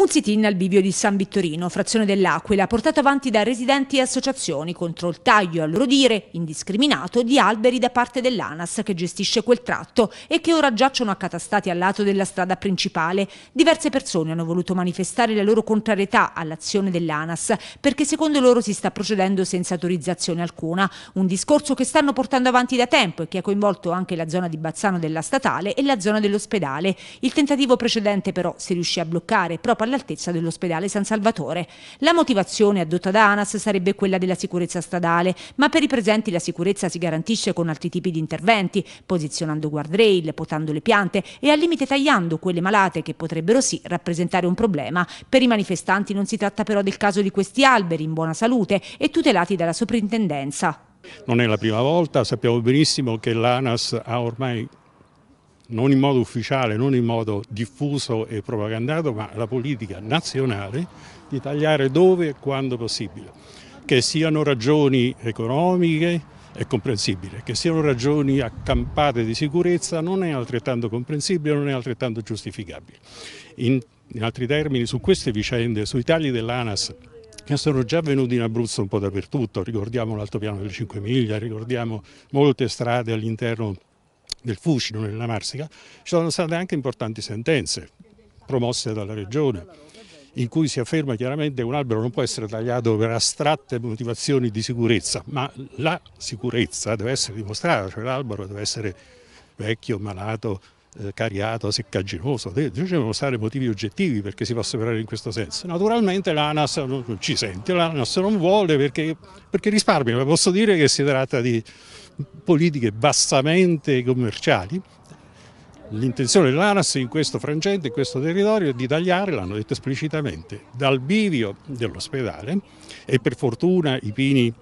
Un sit-in al bivio di San Vittorino, frazione dell'Aquila, portato avanti da residenti e associazioni contro il taglio, a loro dire, indiscriminato di alberi da parte dell'ANAS che gestisce quel tratto e che ora giacciono accatastati al lato della strada principale. Diverse persone hanno voluto manifestare la loro contrarietà all'azione dell'ANAS perché secondo loro si sta procedendo senza autorizzazione alcuna, un discorso che stanno portando avanti da tempo e che ha coinvolto anche la zona di Bazzano della statale e la zona dell'ospedale. Il tentativo precedente però si riuscì a bloccare proprio all'altezza dell'ospedale San Salvatore. La motivazione addotta da ANAS sarebbe quella della sicurezza stradale, ma per i presenti la sicurezza si garantisce con altri tipi di interventi, posizionando guardrail, potando le piante e al limite tagliando quelle malate che potrebbero sì rappresentare un problema. Per i manifestanti non si tratta però del caso di questi alberi in buona salute e tutelati dalla soprintendenza. Non è la prima volta, sappiamo benissimo che l'ANAS ha ormai non in modo ufficiale, non in modo diffuso e propagandato, ma la politica nazionale di tagliare dove e quando possibile. Che siano ragioni economiche è comprensibile, che siano ragioni accampate di sicurezza non è altrettanto comprensibile, non è altrettanto giustificabile. In, in altri termini, su queste vicende, sui tagli dell'ANAS che sono già venuti in Abruzzo un po' dappertutto, ricordiamo l'altopiano delle 5 miglia, ricordiamo molte strade all'interno del Fucino nella Marsica, ci sono state anche importanti sentenze promosse dalla Regione in cui si afferma chiaramente che un albero non può essere tagliato per astratte motivazioni di sicurezza, ma la sicurezza deve essere dimostrata, cioè l'albero deve essere vecchio, malato, eh, cariato, seccaginoso, ci devono stare motivi oggettivi perché si possa operare in questo senso. Naturalmente l'ANAS non ci sente, l'ANAS non vuole perché, perché risparmia, ma posso dire che si tratta di politiche bassamente commerciali L'intenzione dell'ANAS in questo frangente, in questo territorio, è di tagliare, l'hanno detto esplicitamente, dal bivio dell'ospedale e per fortuna i pini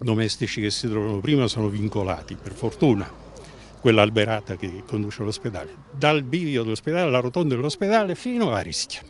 domestici che si trovano prima sono vincolati, per fortuna quella alberata che conduce all'ospedale, dal bivio dell'ospedale, alla rotonda dell'ospedale fino a Rischia.